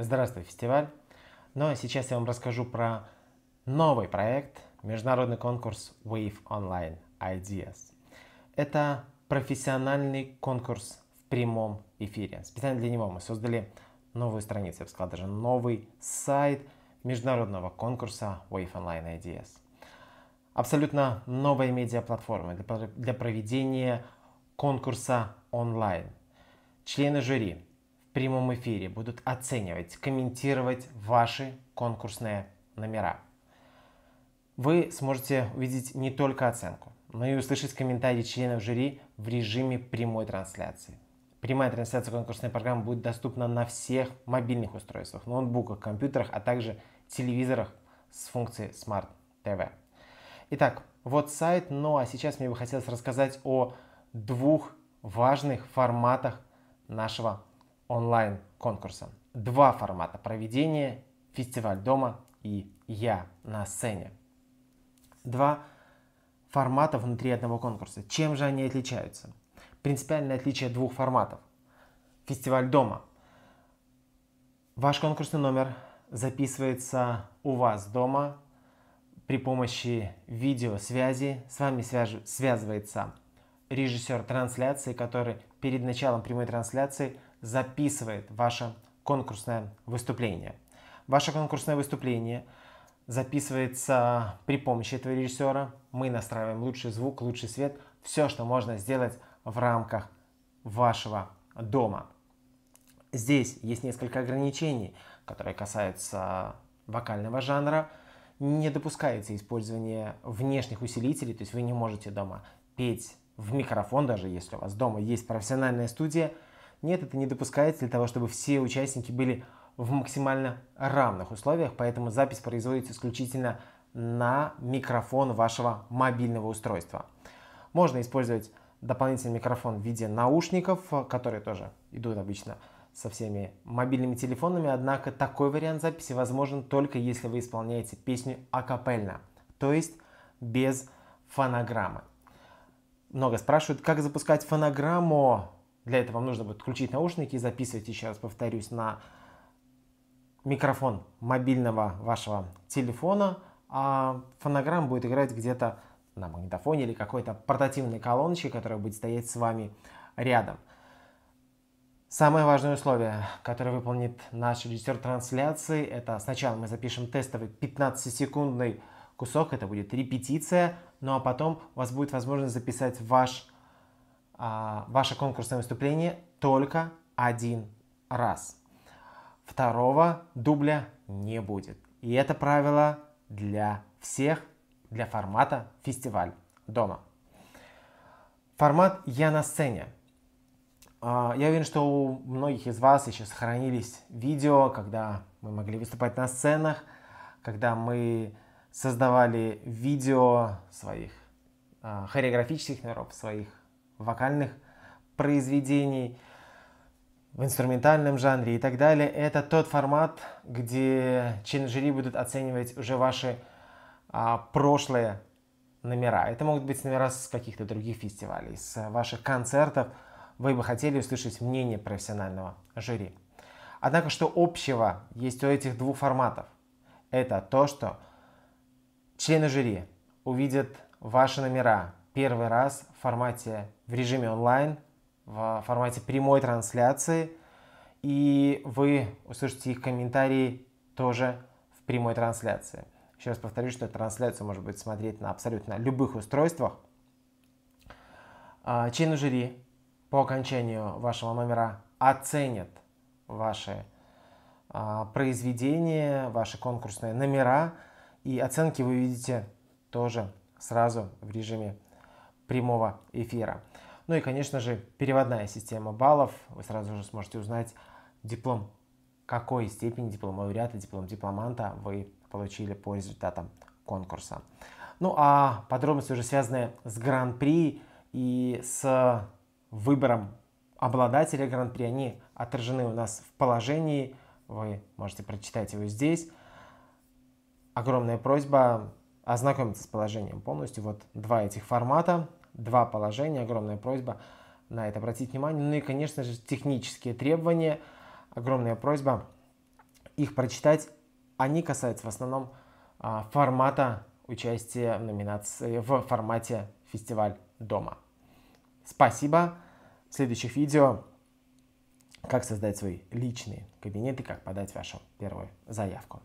Здравствуй, фестиваль! Ну а сейчас я вам расскажу про новый проект, международный конкурс Wave Online Ideas. Это профессиональный конкурс в прямом эфире. Специально для него мы создали новую страницу, я бы сказал, даже новый сайт международного конкурса Wave Online Ideas. Абсолютно новая медиаплатформа для, для проведения конкурса онлайн. Члены жюри в прямом эфире будут оценивать, комментировать ваши конкурсные номера. Вы сможете увидеть не только оценку, но и услышать комментарии членов жюри в режиме прямой трансляции. Прямая трансляция конкурсной программы будет доступна на всех мобильных устройствах, ноутбуках, компьютерах, а также телевизорах с функцией Smart TV. Итак, вот сайт, ну а сейчас мне бы хотелось рассказать о двух важных форматах нашего онлайн-конкурсом. Два формата проведения – фестиваль дома и я на сцене. Два формата внутри одного конкурса. Чем же они отличаются? Принципиальное отличие двух форматов. Фестиваль дома. Ваш конкурсный номер записывается у вас дома при помощи видеосвязи. С вами свяж... связывается режиссер трансляции, который перед началом прямой трансляции – записывает ваше конкурсное выступление. Ваше конкурсное выступление записывается при помощи этого режиссера. Мы настраиваем лучший звук, лучший свет, все, что можно сделать в рамках вашего дома. Здесь есть несколько ограничений, которые касаются вокального жанра. Не допускается использование внешних усилителей, то есть вы не можете дома петь в микрофон, даже если у вас дома есть профессиональная студия – нет, это не допускается для того, чтобы все участники были в максимально равных условиях, поэтому запись производится исключительно на микрофон вашего мобильного устройства. Можно использовать дополнительный микрофон в виде наушников, которые тоже идут обычно со всеми мобильными телефонами, однако такой вариант записи возможен только если вы исполняете песню акапельно, то есть без фонограммы. Много спрашивают, как запускать фонограмму для этого вам нужно будет включить наушники, и записывать, еще раз повторюсь, на микрофон мобильного вашего телефона, а фонограмм будет играть где-то на магнитофоне или какой-то портативной колоночке, которая будет стоять с вами рядом. Самое важное условие, которое выполнит наш режиссер трансляции, это сначала мы запишем тестовый 15-секундный кусок, это будет репетиция, ну а потом у вас будет возможность записать ваш а, ваше конкурсное выступление только один раз. Второго дубля не будет. И это правило для всех, для формата фестиваль дома. Формат «Я на сцене». А, я уверен, что у многих из вас еще сохранились видео, когда мы могли выступать на сценах, когда мы создавали видео своих а, хореографических номеров, своих вокальных произведений, в инструментальном жанре и так далее. Это тот формат, где члены жюри будут оценивать уже ваши а, прошлые номера. Это могут быть номера с каких-то других фестивалей, с ваших концертов. Вы бы хотели услышать мнение профессионального жюри. Однако, что общего есть у этих двух форматов? Это то, что члены жюри увидят ваши номера первый раз в формате в режиме онлайн, в формате прямой трансляции, и вы услышите их комментарии тоже в прямой трансляции. Еще раз повторю, что трансляцию можно будет смотреть на абсолютно любых устройствах. А, члены жюри по окончанию вашего номера оценят ваши а, произведения, ваши конкурсные номера, и оценки вы видите тоже сразу в режиме прямого эфира. Ну и, конечно же, переводная система баллов. Вы сразу же сможете узнать диплом, какой степени диплома лауреата, диплом дипломанта вы получили по результатам конкурса. Ну а подробности уже связаны с Гран-при и с выбором обладателя Гран-при. Они отражены у нас в положении. Вы можете прочитать его здесь. Огромная просьба ознакомиться с положением полностью. Вот два этих формата два положения, огромная просьба на это обратить внимание. Ну и, конечно же, технические требования, огромная просьба их прочитать. Они касаются в основном а, формата участия в номинации в формате фестиваль дома. Спасибо. В следующих видео как создать свой личный кабинет и как подать вашу первую заявку.